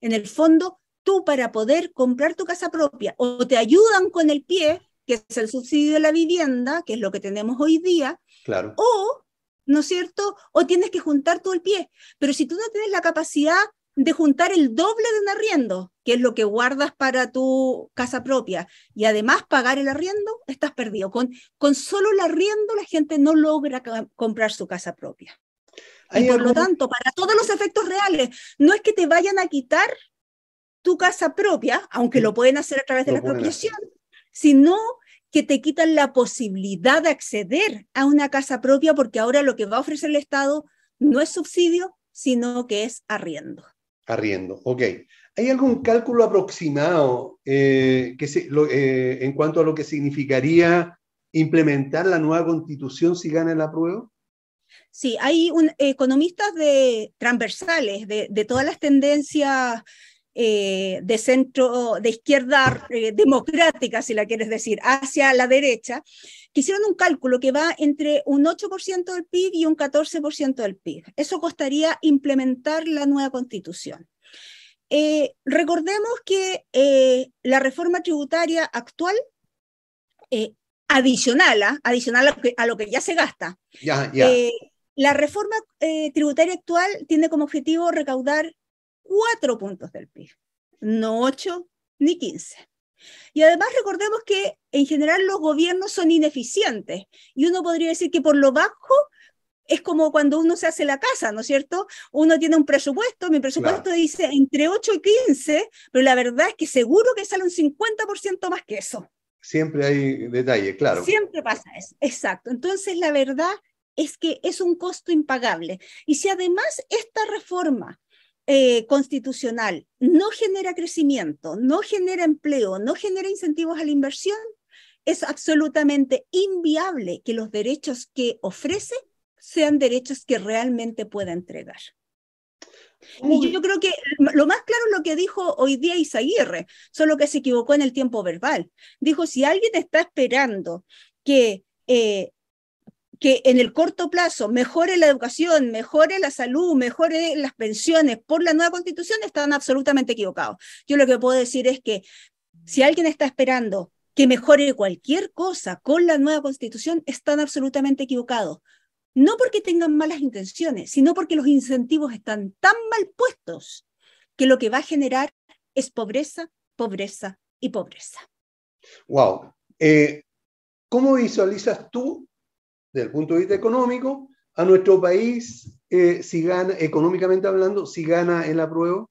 En el fondo, tú para poder comprar tu casa propia o te ayudan con el pie, que es el subsidio de la vivienda, que es lo que tenemos hoy día, claro. o, ¿no es cierto? O tienes que juntar todo el pie. Pero si tú no tienes la capacidad de juntar el doble de un arriendo, que es lo que guardas para tu casa propia, y además pagar el arriendo, estás perdido. Con, con solo el arriendo la gente no logra comprar su casa propia. Y por lo tanto, para todos los efectos reales, no es que te vayan a quitar tu casa propia, aunque lo pueden hacer a través de la propiedad, sino que te quitan la posibilidad de acceder a una casa propia porque ahora lo que va a ofrecer el Estado no es subsidio, sino que es arriendo
arriendo. Ok.
¿Hay algún cálculo
aproximado eh, que eh, en cuanto a lo que significaría implementar la nueva constitución si gana el apruebo?
Sí, hay economistas de, transversales de, todas las tendencias eh, de centro, de izquierda democrática, si la quieres decir, hacia la derecha, que hicieron un cálculo que va entre un 8% del PIB y un 14% del PIB. Eso costaría implementar la nueva constitución. Eh, recordemos que eh, la reforma tributaria actual, eh, adicional, a, lo que, ya se gasta, la reforma tributaria actual tiene como objetivo recaudar cuatro puntos del PIB, no 8 ni 15. Y además recordemos que en general los gobiernos son ineficientes y uno podría decir que por lo bajo es como cuando uno se hace la casa, ¿no es cierto? Uno tiene un presupuesto, mi presupuesto dice entre 8 y 15, pero la verdad es que seguro que sale un 50% más que eso.
Siempre hay detalle, claro. Siempre
pasa eso, exacto. Entonces la verdad es que es un costo impagable. Y si además esta reforma eh, constitucional no genera crecimiento, no genera empleo, no genera incentivos a la inversión, es absolutamente inviable que los derechos que ofrece sean derechos que realmente pueda entregar. yo creo que lo más claro es lo que dijo hoy día Isaguirre, solo que se equivocó en el tiempo verbal. Dijo, si alguien está esperando que eh, que en el corto plazo mejore la educación, mejore la salud, mejore las pensiones por la nueva constitución, están absolutamente equivocados. Yo lo que puedo decir es que si alguien está esperando que mejore cualquier cosa con la nueva constitución, están absolutamente equivocados. No porque tengan malas intenciones, sino porque los incentivos están tan mal puestos que lo que va a generar es pobreza, pobreza y pobreza.
Wow. Eh, ¿Cómo visualizas tú desde el punto de vista económico, a nuestro país, eh, si gana, económicamente hablando, si gana el apruebo?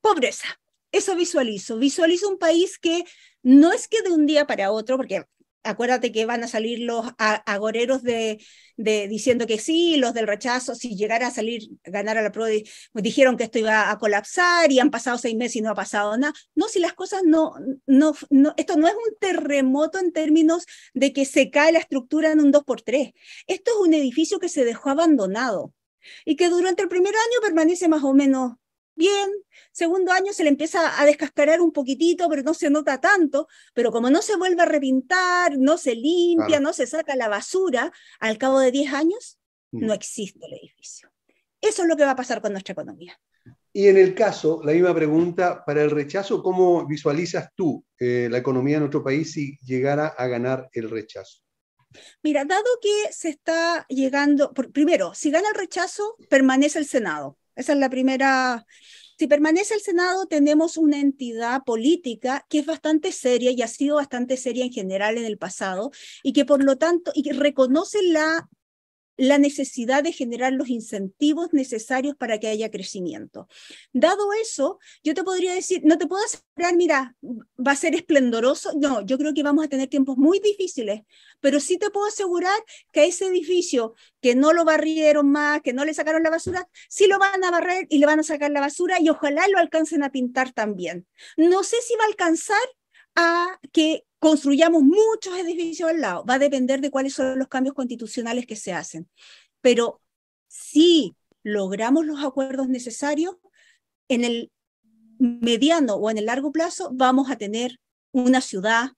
Pobreza. Eso visualizo. Visualizo un país que no es que de un día para otro, porque acuérdate que van a salir los agoreros de, diciendo que sí, los del rechazo, si llegara a salir, ganar a la prueba, dijeron que esto iba a colapsar y han pasado seis meses y no ha pasado nada. No, si las cosas no, no, no esto no es un terremoto en términos de que se cae la estructura en un 2x3. Esto es un edificio que se dejó abandonado y que durante el primer año permanece más o menos bien, segundo año se le empieza a descascarar un poquitito, pero no se nota tanto, pero como no se vuelve a repintar, no se limpia, no se saca la basura, al cabo de 10 años mm. no existe el edificio. Eso es lo que va a pasar con nuestra economía.
Y en el caso, la misma pregunta para el rechazo, ¿cómo visualizas tú eh, la economía de nuestro país si llegara a ganar el rechazo?
Mira, dado que se está llegando, primero, si gana el rechazo, permanece el Senado esa es la primera. Si permanece el Senado, tenemos una entidad política que es bastante seria y ha sido bastante seria en general en el pasado y que por lo tanto y reconoce la la necesidad de generar los incentivos necesarios para que haya crecimiento. Dado eso, yo te podría decir, no te puedo asegurar, mira, va a ser esplendoroso. No, yo creo que vamos a tener tiempos muy difíciles, pero sí te puedo asegurar que ese edificio que no lo barrieron más, que no le sacaron la basura, sí lo van a barrer y le van a sacar la basura y ojalá lo alcancen a pintar también. No sé si va a alcanzar a que construyamos muchos edificios al lado, va a depender de cuáles son los cambios constitucionales que se hacen. Pero si logramos los acuerdos necesarios, en el mediano o en el largo plazo vamos a tener una ciudad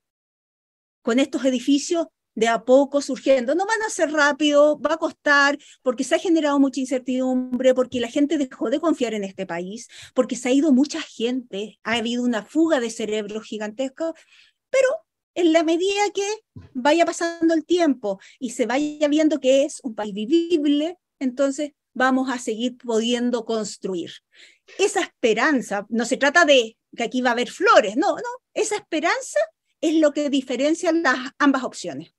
con estos edificios de a poco surgiendo. No van a ser rápido, va a costar, porque se ha generado mucha incertidumbre, porque la gente dejó de confiar en este país, porque se ha ido mucha gente, ha habido una fuga de cerebros gigantesca, pero en la medida que vaya pasando el tiempo y se vaya viendo que es un país vivible, entonces vamos a seguir pudiendo construir. Esa esperanza, no se trata de que aquí va a haber flores, no, no, esa esperanza es lo que diferencia las ambas opciones.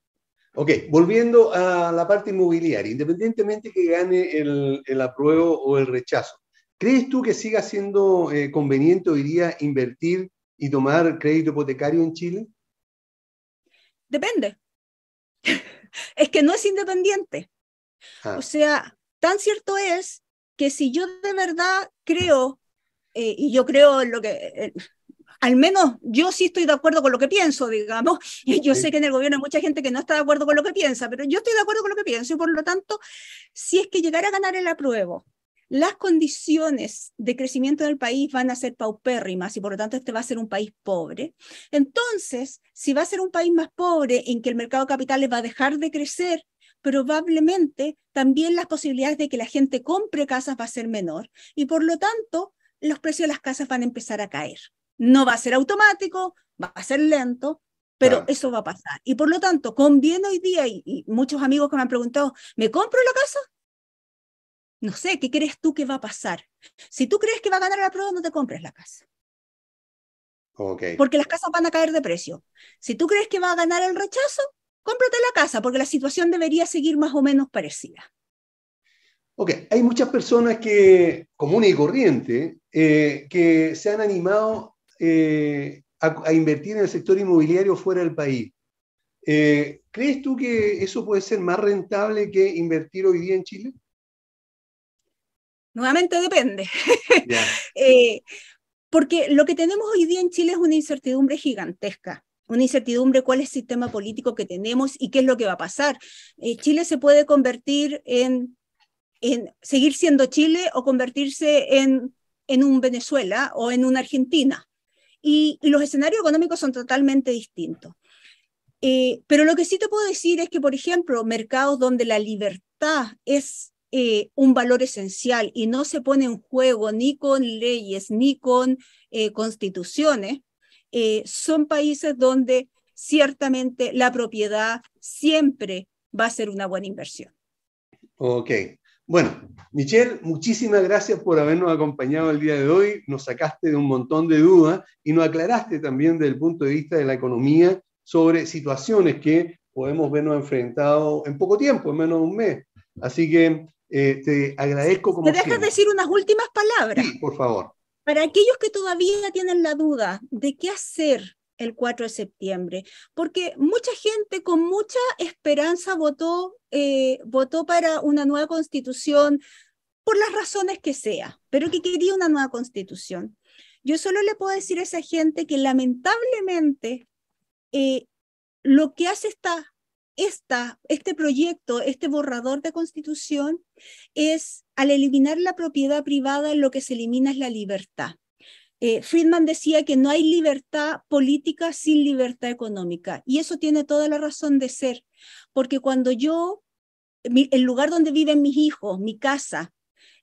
Ok, volviendo a la parte inmobiliaria, independientemente que gane el, el apruebo o el rechazo, ¿crees tú que siga siendo eh, conveniente hoy día invertir y tomar crédito hipotecario en Chile?
Depende. es que no es independiente. Ah. O sea, tan cierto es que si yo de verdad creo, eh, y yo creo en lo que, eh, al menos yo sí estoy de acuerdo con lo que pienso, digamos, y yo sé que en el gobierno hay mucha gente que no está de acuerdo con lo que piensa, pero yo estoy de acuerdo con lo que pienso y por lo tanto, si es que llegara a ganar el apruebo, las condiciones de crecimiento del país van a ser paupérrimas y por lo tanto este va a ser un país pobre. Entonces, si va a ser un país más pobre en que el mercado de capitales va a dejar de crecer, probablemente también las posibilidades de que la gente compre casas va a ser menor y por lo tanto los precios de las casas van a empezar a caer. No va a ser automático, va a ser lento, pero eso va a pasar. Y por lo tanto, conviene hoy día, y, muchos amigos que me han preguntado, ¿me compro la casa? no sé, ¿qué crees tú que va a pasar? Si tú crees que va a ganar la prueba, no te compres la casa.
Porque
las casas van a caer de precio. Si tú crees que va a ganar el rechazo, cómprate la casa, porque la situación debería seguir más o menos parecida.
Ok, hay muchas personas que, comunes y corriente eh, que se han animado eh, a, invertir en el sector inmobiliario fuera del país. Eh, ¿Crees tú que eso puede ser más rentable que invertir hoy día en Chile?
Nuevamente depende. Eh, porque lo que tenemos hoy día en Chile es una incertidumbre gigantesca una incertidumbre cuál es el sistema político que tenemos y qué es lo que va a pasar. Eh, Chile se puede convertir en, en, seguir siendo Chile o convertirse en, en un Venezuela o en una Argentina. Y, los escenarios económicos son totalmente distintos. Eh, pero lo que sí te puedo decir es que, por ejemplo, mercados donde la libertad es eh, un valor esencial y no se pone en juego ni con leyes ni con eh, constituciones, eh, son países donde ciertamente la propiedad siempre va a ser una buena inversión.
Ok. Bueno, Michelle, muchísimas gracias por habernos acompañado el día de hoy. Nos sacaste de un montón de dudas y nos aclaraste también desde el punto de vista de la economía sobre situaciones que podemos vernos enfrentados en poco tiempo, en menos de un mes. Así que eh, te agradezco como. ¿Te dejas
decir unas últimas palabras? por favor. Para aquellos que todavía tienen la duda de qué hacer el 4 de septiembre, porque mucha gente con mucha esperanza votó, eh, votó para una nueva constitución por las razones que sea, pero que quería una nueva constitución. Yo solo le puedo decir a esa gente que lamentablemente eh, lo que hace esta esta, este proyecto, este borrador de constitución, es al eliminar la propiedad privada lo que se elimina es la libertad. Eh, Friedman decía que no hay libertad política sin libertad económica y eso tiene toda la razón de ser, porque cuando yo, el lugar donde viven mis hijos, mi casa,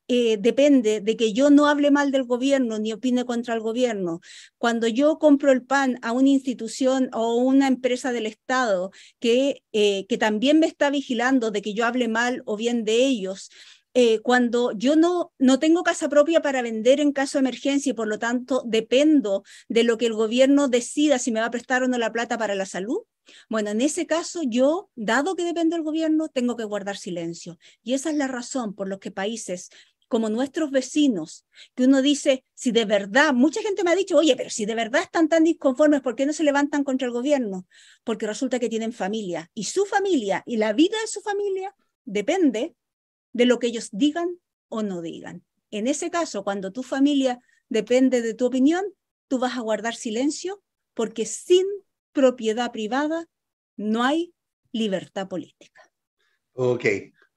eh, depende de que yo no hable mal del gobierno ni opine contra el gobierno. Cuando yo compro el pan a una institución o una empresa del Estado que, eh, que también me está vigilando de que yo hable mal o bien de ellos, eh, cuando yo no, no tengo casa propia para vender en caso de emergencia y por lo tanto dependo de lo que el gobierno decida si me va a prestar o no la plata para la salud, bueno, en ese caso yo, dado que dependo del gobierno, tengo que guardar silencio. Y esa es la razón por la que países como nuestros vecinos, que uno dice, si de verdad, mucha gente me ha dicho, oye, pero si de verdad están tan disconformes, ¿por qué no se levantan contra el gobierno? Porque resulta que tienen familia y su familia y la vida de su familia depende de lo que ellos digan o no digan. En ese caso, cuando tu familia depende de tu opinión, tú vas a guardar silencio porque sin propiedad privada no hay libertad política.
Ok,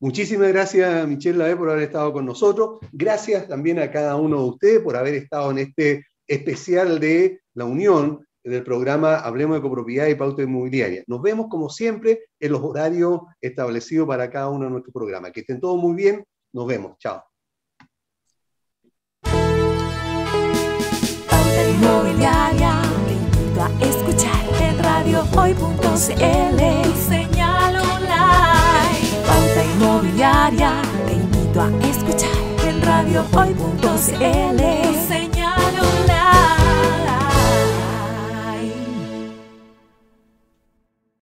Muchísimas gracias, Michelle Lave, por haber estado con nosotros. Gracias también a cada uno de ustedes por haber estado en este especial de la Unión del programa Hablemos de Copropiedad y Pauta Inmobiliaria. Nos vemos, como siempre, en los horarios establecidos para cada uno de nuestros programas. Que estén todos muy bien. Nos vemos. Chao.
Te invito a escuchar en radiohoy.cl. Señal